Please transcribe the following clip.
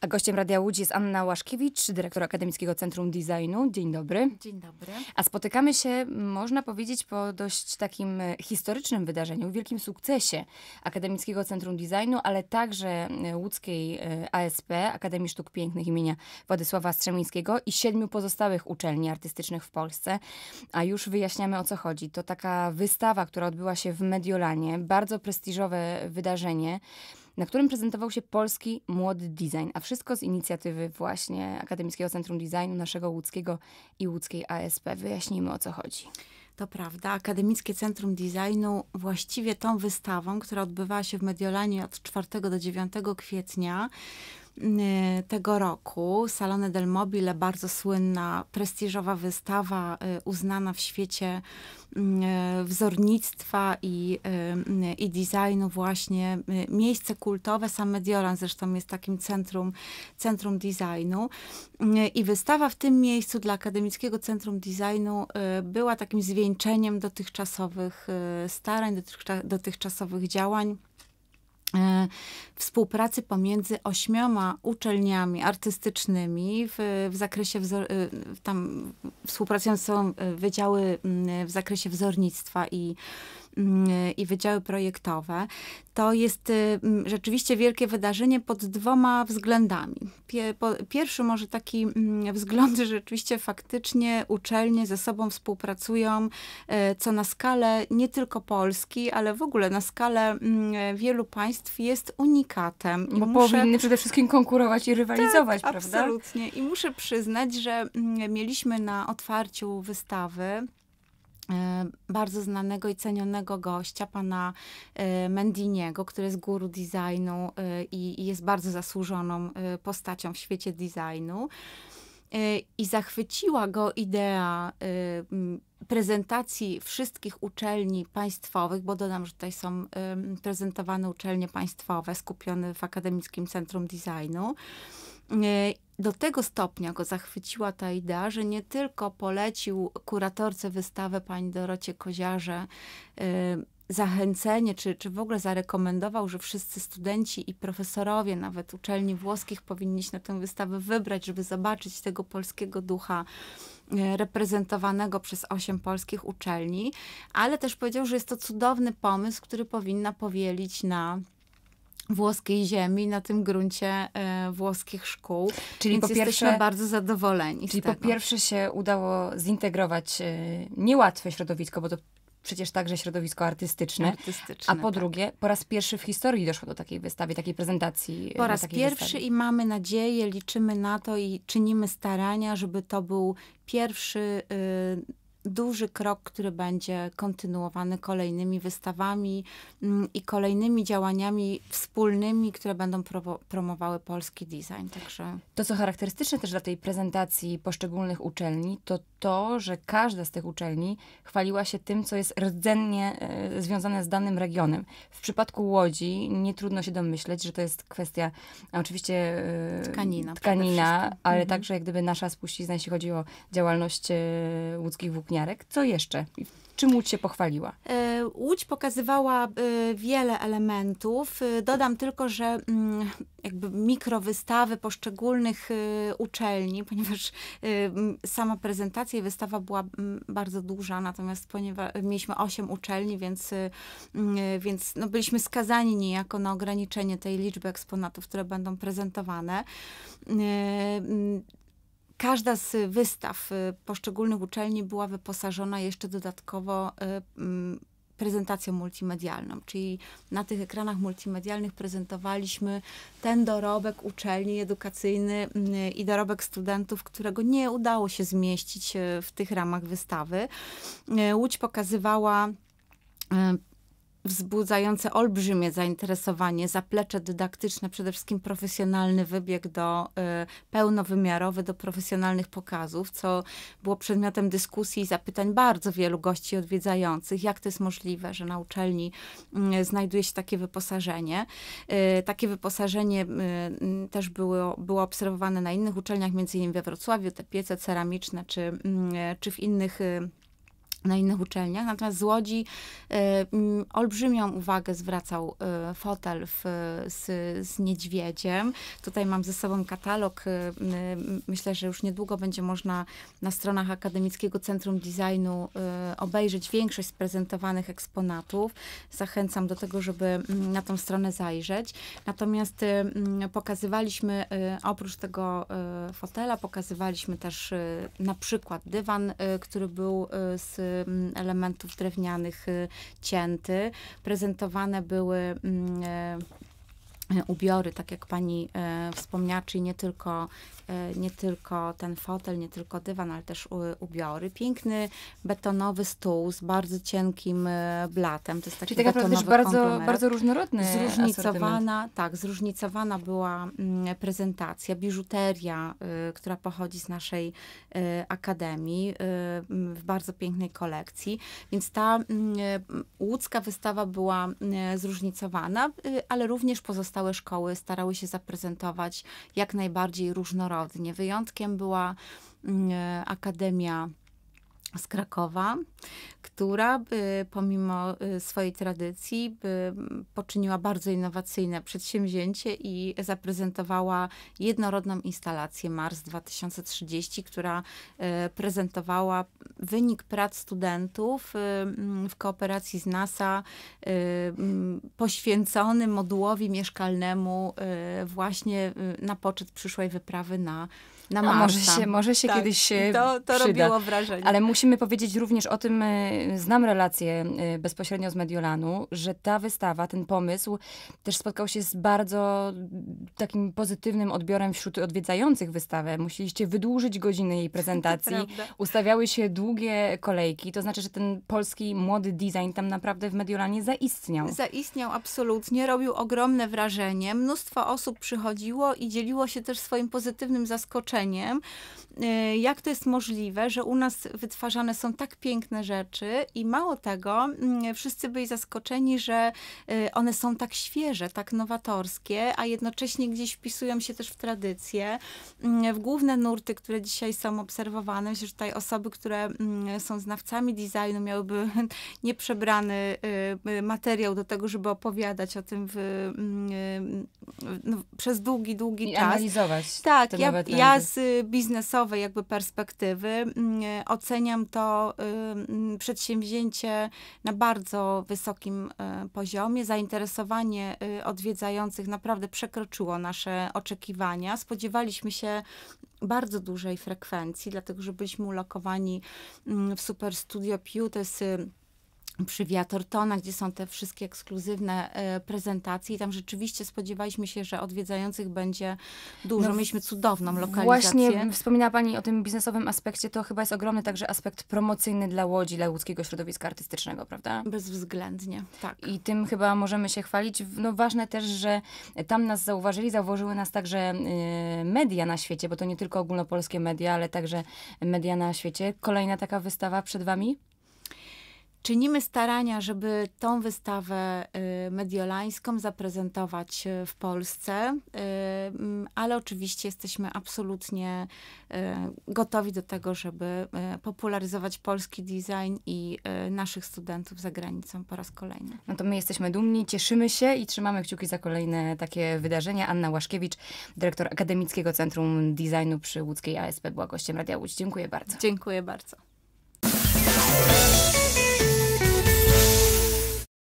A gościem Radia Łódź jest Anna Łaszkiewicz, dyrektor Akademickiego Centrum Designu. Dzień dobry. Dzień dobry. A spotykamy się, można powiedzieć, po dość takim e, historycznym wydarzeniu, wielkim sukcesie Akademickiego Centrum Designu, ale także e, łódzkiej e, ASP, Akademii Sztuk Pięknych imienia Władysława Strzemińskiego i siedmiu pozostałych uczelni artystycznych w Polsce. A już wyjaśniamy, o co chodzi. To taka wystawa, która odbyła się w Mediolanie, bardzo prestiżowe wydarzenie na którym prezentował się polski młody design, a wszystko z inicjatywy właśnie Akademickiego Centrum Designu naszego łódzkiego i łódzkiej ASP. Wyjaśnijmy o co chodzi. To prawda, Akademickie Centrum Designu właściwie tą wystawą, która odbywała się w Mediolanie od 4 do 9 kwietnia, Y, tego roku. Salone del Mobile, bardzo słynna, prestiżowa wystawa, y, uznana w świecie y, wzornictwa i, i designu właśnie. Miejsce kultowe, sam Mediolan zresztą jest takim centrum, centrum designu. I wystawa w tym miejscu dla Akademickiego Centrum Designu była takim zwieńczeniem dotychczasowych starań, dotychczasowych działań E, współpracy pomiędzy ośmioma uczelniami artystycznymi w, w zakresie, wzor, e, tam współpracując są e, wydziały mm, w zakresie wzornictwa i Mm, i wydziały projektowe, to jest y, mm, rzeczywiście wielkie wydarzenie pod dwoma względami. Pierwszy może taki mm, wzgląd, że rzeczywiście faktycznie uczelnie ze sobą współpracują, y, co na skalę nie tylko Polski, ale w ogóle na skalę wielu państw jest unikatem. Bo I Bo muszę... powinny przede wszystkim konkurować i rywalizować, tak, prawda? Absolutnie. I muszę przyznać, że mieliśmy na otwarciu wystawy E, bardzo znanego i cenionego gościa, pana e, Mendiniego, który jest guru designu e, i jest bardzo zasłużoną postacią w świecie designu. I zachwyciła go idea prezentacji wszystkich uczelni państwowych, bo dodam, że tutaj są prezentowane uczelnie państwowe skupione w Akademickim Centrum Designu do tego stopnia go zachwyciła ta idea, że nie tylko polecił kuratorce wystawę pani Dorocie Koziarze y, zachęcenie, czy, czy w ogóle zarekomendował, że wszyscy studenci i profesorowie nawet uczelni włoskich powinni się na tę wystawę wybrać, żeby zobaczyć tego polskiego ducha y, reprezentowanego przez osiem polskich uczelni, ale też powiedział, że jest to cudowny pomysł, który powinna powielić na włoskiej ziemi, na tym gruncie e, włoskich szkół. Czyli Więc po pierwsze, jesteśmy bardzo zadowoleni. Czyli po pierwsze się udało zintegrować e, niełatwe środowisko, bo to przecież także środowisko artystyczne. artystyczne a po tak. drugie, po raz pierwszy w historii doszło do takiej wystawy, takiej prezentacji. E, po raz pierwszy wystawie. i mamy nadzieję, liczymy na to i czynimy starania, żeby to był pierwszy. Y, duży krok, który będzie kontynuowany kolejnymi wystawami mm, i kolejnymi działaniami wspólnymi, które będą pro promowały polski design. Także... To, co charakterystyczne też dla tej prezentacji poszczególnych uczelni, to to, że każda z tych uczelni chwaliła się tym, co jest rdzennie e, związane z danym regionem. W przypadku Łodzi nie trudno się domyśleć, że to jest kwestia oczywiście e, tkanina, tkanina ale mhm. także jak gdyby nasza spuścizna, jeśli chodzi o działalność e, łódzkich włókni pielęgniarek. Co jeszcze? Czym Łódź się pochwaliła? E, Łódź pokazywała e, wiele elementów. E, dodam tylko, że mm, jakby mikrowystawy poszczególnych uczelni, ponieważ sama prezentacja i wystawa była bardzo duża, natomiast ponieważ mieliśmy 8 uczelni, więc, więc no byliśmy skazani niejako na ograniczenie tej liczby eksponatów, które będą prezentowane. Każda z wystaw y, poszczególnych uczelni była wyposażona jeszcze dodatkowo y, mm, prezentacją multimedialną, czyli na tych ekranach multimedialnych prezentowaliśmy ten dorobek uczelni edukacyjny mm, i dorobek studentów, którego nie udało się zmieścić y, w tych ramach wystawy. Łódź pokazywała wzbudzające olbrzymie zainteresowanie, zaplecze dydaktyczne, przede wszystkim profesjonalny wybieg do y, pełnowymiarowy, do profesjonalnych pokazów, co było przedmiotem dyskusji i zapytań bardzo wielu gości odwiedzających, jak to jest możliwe, że na uczelni y, znajduje się takie wyposażenie. Y, takie wyposażenie y, też było, było obserwowane na innych uczelniach, między innymi we Wrocławiu, te piece ceramiczne, czy, y, czy w innych y, na innych uczelniach. Natomiast z Łodzi y, olbrzymią uwagę zwracał y, fotel w, z, z niedźwiedziem. Tutaj mam ze sobą katalog. Y, myślę, że już niedługo będzie można na stronach Akademickiego Centrum Designu obejrzeć większość z prezentowanych eksponatów. Zachęcam do tego, żeby na tą stronę zajrzeć. Natomiast pokazywaliśmy oprócz tego fotela, pokazywaliśmy też na przykład dywan, który był z elementów drewnianych y, cięty. Prezentowane były mm, e, E, ubiory, tak jak pani e, wspomniała, czyli nie tylko, e, nie tylko ten fotel, nie tylko dywan, ale też u, ubiory. Piękny betonowy stół z bardzo cienkim e, blatem. To jest taki czyli tak naprawdę też bardzo, bardzo różnorodny Zróżnicowana, tak, zróżnicowana była m, mm, prezentacja, biżuteria, y, która pochodzi z naszej y, akademii y, w bardzo pięknej kolekcji. Więc ta y, łódzka wystawa była y, zróżnicowana, y, ale również pozostała pozostałe szkoły starały się zaprezentować jak najbardziej różnorodnie. Wyjątkiem była mm, e, Akademia z Krakowa, która by, pomimo y, swojej tradycji by, mm, poczyniła bardzo innowacyjne przedsięwzięcie i zaprezentowała jednorodną instalację Mars 2030, która y, prezentowała wynik prac studentów y, mm, w kooperacji z NASA mm, poświęcony modułowi mieszkalnemu właśnie na poczet przyszłej wyprawy na na może się, może się tak. kiedyś się to, to przyda. robiło wrażenie. Ale musimy powiedzieć również o tym, e, znam relację e, bezpośrednio z Mediolanu, że ta wystawa, ten pomysł też spotkał się z bardzo takim pozytywnym odbiorem wśród odwiedzających wystawę. Musieliście wydłużyć godziny jej prezentacji. Ustawiały się długie kolejki. To znaczy, że ten polski młody design tam naprawdę w Mediolanie zaistniał. Zaistniał absolutnie. Robił ogromne wrażenie. Mnóstwo osób przychodziło i dzieliło się też swoim pozytywnym zaskoczeniem Y, jak to jest możliwe, że u nas wytwarzane są tak piękne rzeczy i mało tego, mm, wszyscy byli zaskoczeni, że y, one są tak świeże, tak nowatorskie, a jednocześnie gdzieś wpisują się też w tradycje, mm, w główne nurty, które dzisiaj są obserwowane. Myślę, że tutaj osoby, które mm, są znawcami designu, miałyby nieprzebrany y, materiał do tego, żeby opowiadać o tym w, w, no, przez długi, długi I czas. analizować. Tak, ja, ja z biznesowej jakby perspektywy mm, oceniam to przedsięwzięcie na bardzo wysokim y, poziomie. Zainteresowanie y, odwiedzających naprawdę przekroczyło nasze oczekiwania. Spodziewaliśmy się bardzo dużej frekwencji, dlatego że byliśmy ulokowani mm, w Super Studio Pew. To jest y, przy Viatortona, gdzie są te wszystkie ekskluzywne e, prezentacje i tam rzeczywiście spodziewaliśmy się, że odwiedzających będzie dużo. No, Mieliśmy cudowną lokalizację. Właśnie wspominała Pani o tym biznesowym aspekcie, to chyba jest ogromny także aspekt promocyjny dla Łodzi, dla łódzkiego środowiska artystycznego, prawda? Bezwzględnie, tak. I tym chyba możemy się chwalić. No ważne też, że tam nas zauważyli, zauważyły nas także y, media na świecie, bo to nie tylko ogólnopolskie media, ale także media na świecie. Kolejna taka wystawa przed Wami? czynimy starania, żeby tą wystawę y, mediolańską zaprezentować y, w Polsce, y, ale oczywiście jesteśmy absolutnie gotowi do tego, żeby popularyzować polski design i naszych studentów za granicą po raz kolejny. No to my jesteśmy dumni, cieszymy się i trzymamy kciuki za kolejne takie wydarzenia. Anna Łaszkiewicz, dyrektor Akademickiego Centrum Designu przy Łódzkiej ASP była gościem Radia Łódź. Dziękuję bardzo. Dziękuję bardzo.